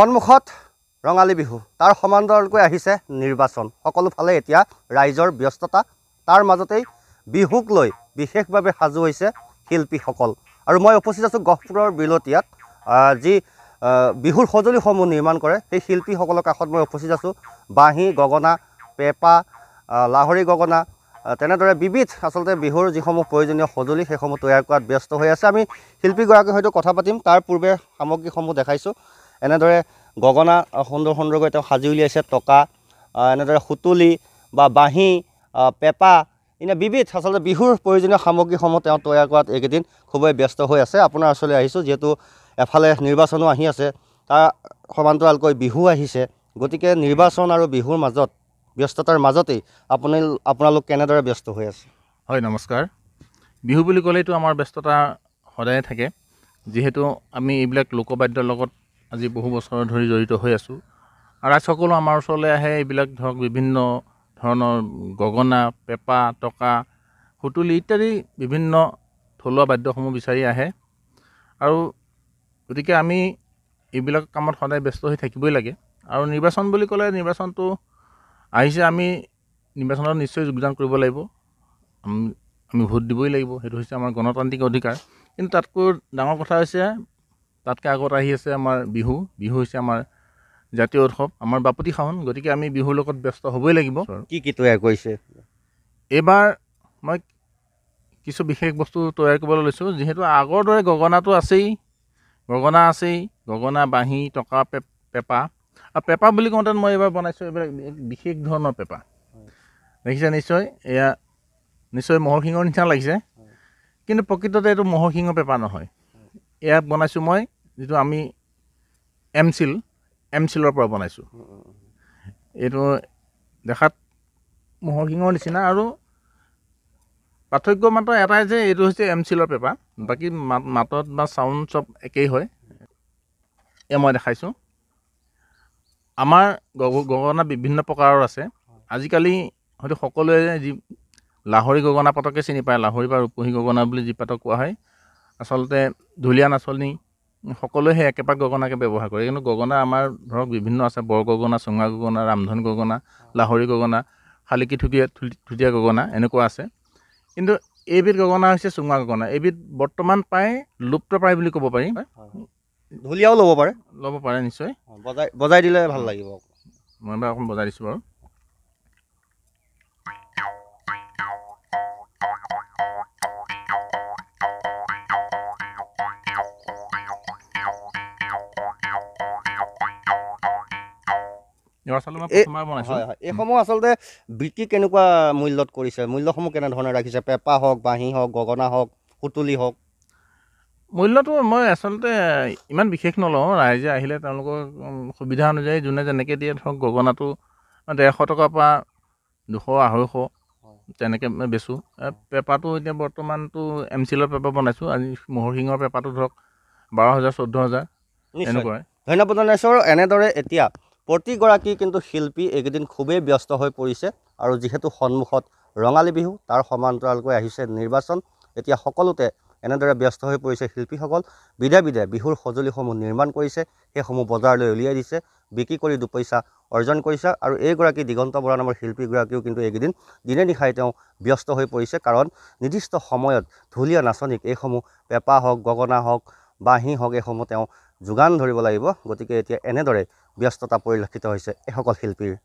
সন্মুখত ৰঙালী বিহু তাৰ সমান্তৰালকৈ আহিছে নিৰ্বাচন সকলোফালে এতিয়া ৰাইজৰ ব্যস্ততা তাৰ মাজতেই বিহুক লৈ বিশেষভাৱে সাজু হৈছে শিল্পীসকল আৰু মই উপস্থিত আছোঁ গহপুৰৰ বিলতীয়াত যি বিহুৰ সঁজুলিসমূহ নিৰ্মাণ কৰে সেই শিল্পীসকলৰ কাষত মই উপস্থিত আছোঁ বাঁহী গগনা পেঁপা লাহৰি গগনা তেনেদৰে বিবিধ আচলতে বিহুৰ যিসমূহ প্ৰয়োজনীয় সঁজুলি সেইসমূহ তৈয়াৰ কৰাত ব্যস্ত হৈ আছে আমি শিল্পীগৰাকীৰ সৈতে কথা পাতিম তাৰ পূৰ্বে সামগ্ৰীসমূহ দেখাইছোঁ এনেদৰে গগনা সুন্দৰ সুন্দৰকৈ তেওঁ সাজি উলিয়াইছে টকা এনেদৰে সুতুলি বা বাঁহী পেঁপা এনে বিবিধ আচলতে বিহুৰ প্ৰয়োজনীয় সামগ্ৰীসমূহ তেওঁ তৈয়াৰ কৰাত এইকেইদিন খুবেই ব্যস্ত হৈ আছে আপোনাৰ ওচৰলৈ আহিছোঁ যিহেতু এফালে নিৰ্বাচনো আহি আছে তাৰ সমান্তৰালকৈ বিহু আহিছে গতিকে নিৰ্বাচন আৰু বিহুৰ মাজত ব্যস্ততাৰ মাজতেই আপুনি আপোনালোক কেনেদৰে ব্যস্ত হৈ আছে হয় নমস্কাৰ বিহু বুলি ক'লেতো আমাৰ ব্যস্ততা সদায় থাকে যিহেতু আমি এইবিলাক লোকবাদ্যৰ লগত আজি বহু বছৰ ধৰি জড়িত হৈ আছোঁ ৰাইজসকলো আমাৰ ওচৰলৈ আহে এইবিলাক ধৰক বিভিন্ন ধৰণৰ গগনা পেঁপা টকা সুতুলি ইত্যাদি বিভিন্ন থলুৱা বাদ্যসমূহ বিচাৰি আহে আৰু গতিকে আমি এইবিলাক কামত সদায় ব্যস্ত হৈ থাকিবই লাগে আৰু নিৰ্বাচন বুলি ক'লে নিৰ্বাচনটো আহিছে আমি নিৰ্বাচনত নিশ্চয় যোগদান কৰিব লাগিব আমি ভোট দিবই লাগিব সেইটো হৈছে আমাৰ গণতান্ত্ৰিক অধিকাৰ কিন্তু তাতকৈ ডাঙৰ কথা হৈছে তাতকৈ আগত আহি আছে আমাৰ বিহু বিহু হৈছে আমাৰ জাতীয় উৎসৱ আমাৰ বাপতি খাহন গতিকে আমি বিহুৰ লগত ব্যস্ত হ'বই লাগিব কি কি তৈয়াৰ কৰিছে এইবাৰ মই কিছু বিশেষ বস্তু তৈয়াৰ কৰিবলৈ লৈছোঁ যিহেতু আগৰ দৰে গগনাটো আছেই গগনা আছেই গগনা বাঁহী টকা পে পেঁপা আৰু পেঁপা বুলি কওঁতে মই এইবাৰ বনাইছোঁ এইবিলাক বিশেষ ধৰণৰ পেঁপা দেখিছে নিশ্চয় এয়া নিশ্চয় মহৰ শিঙৰ নিচিনা লাগিছে কিন্তু প্ৰকৃততে এইটো মহৰ শিঙৰ পেঁপা নহয় এয়া বনাইছোঁ মই যিটো আমি এম চিল এম চিলৰ পৰা বনাইছোঁ এইটো দেখাত মহৰ শিঙৰ নিচিনা আৰু পাৰ্থক্য মাত্ৰ এটাই যে এইটো হৈছে এম চিলৰ পেপাৰ বাকী মাত মাতত বা চাউণ্ড চব একেই হয় এই মই দেখাইছোঁ আমাৰ গগনা বিভিন্ন প্ৰকাৰৰ আছে আজিকালি হয়তো সকলোৱে যি লাহৰি গগনা পাতকে চিনি পায় লাহৰি বা ৰূপহী গগনা বুলি যি পাতক কোৱা হয় আচলতে ঢুলীয়া নাচনী সকলোৱে সেই একেপাক গগনাকে ব্যৱহাৰ কৰে কিন্তু গগনা আমাৰ ধৰক বিভিন্ন আছে বৰ গগনা চুঙা গগনা ৰামধন গগনা লাহৰি গগনা শালিকি ঠুকীয়া ঠুটীয়া গগনা এনেকুৱা আছে কিন্তু এইবিধ গগনা হৈছে চুঙা গগনা এইবিধ বৰ্তমান প্ৰায় লুপ্ত প্ৰায় বুলি ক'ব পাৰি ঢুলীয়াও ল'ব পাৰে ল'ব পাৰে নিশ্চয় বজাই বজাই দিলে ভাল লাগিব মই বাৰু অকণ বজাই দিছোঁ বাৰু এইসমূহ আচলতে বিক্ৰী কেনেকুৱা মূল্যত কৰিছে মূল্যসমূহ কেনেধৰণে ৰাখিছে পেঁপা হওক বাঁহী হওক গগনা হওক সুতুলি হওক মূল্যটো মই আচলতে ইমান বিশেষ নলওঁ ৰাইজে আহিলে তেওঁলোকৰ সুবিধা অনুযায়ী যোনে যেনেকৈ দিয়ে ধৰক গগনাটো ডেৰশ টকাৰ পৰা দুশ আঢ়ৈশ তেনেকৈ বেচোঁ পেপাৰটো এতিয়া বৰ্তমানটো এম চিলৰ পেপাৰ বনাইছোঁ আজি মহৰসিঙৰ পেপাৰটো ধৰক বাৰ হাজাৰ চৈধ্য হাজাৰ এনেকুৱাই ধন্যবাদ জনাইছোঁ আৰু এনেদৰে এতিয়া প্ৰতিগৰাকী কিন্তু শিল্পী এইকেইদিন খুবেই ব্যস্ত হৈ পৰিছে আৰু যিহেতু সন্মুখত ৰঙালী বিহু তাৰ সমান্তৰালকৈ আহিছে নিৰ্বাচন এতিয়া সকলোতে এনেদৰে ব্যস্ত হৈ পৰিছে শিল্পীসকল বিধে বিধে বিহুৰ সঁজুলিসমূহ নিৰ্মাণ কৰিছে সেইসমূহ বজাৰলৈ উলিয়াই দিছে বিক্ৰী কৰি দুপইচা অৰ্জন কৰিছে আৰু এইগৰাকী দিগন্ত বৰা নামৰ শিল্পীগৰাকীও কিন্তু এইকেইদিন দিনে নিশাই তেওঁ ব্যস্ত হৈ পৰিছে কাৰণ নিৰ্দিষ্ট সময়ত ঢুলীয়া নাচনীক এইসমূহ পেঁপা হওক গগনা হওক বাঁহী হওক এইসমূহ তেওঁ যোগান ধৰিব লাগিব গতিকে এতিয়া এনেদৰে ব্যস্ততা পৰিলক্ষিত হৈছে এইসকল শিল্পীৰ